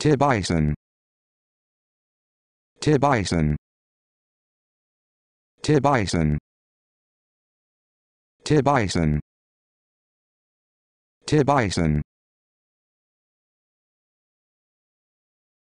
Tibison Tibison Tibison Tibison Tibison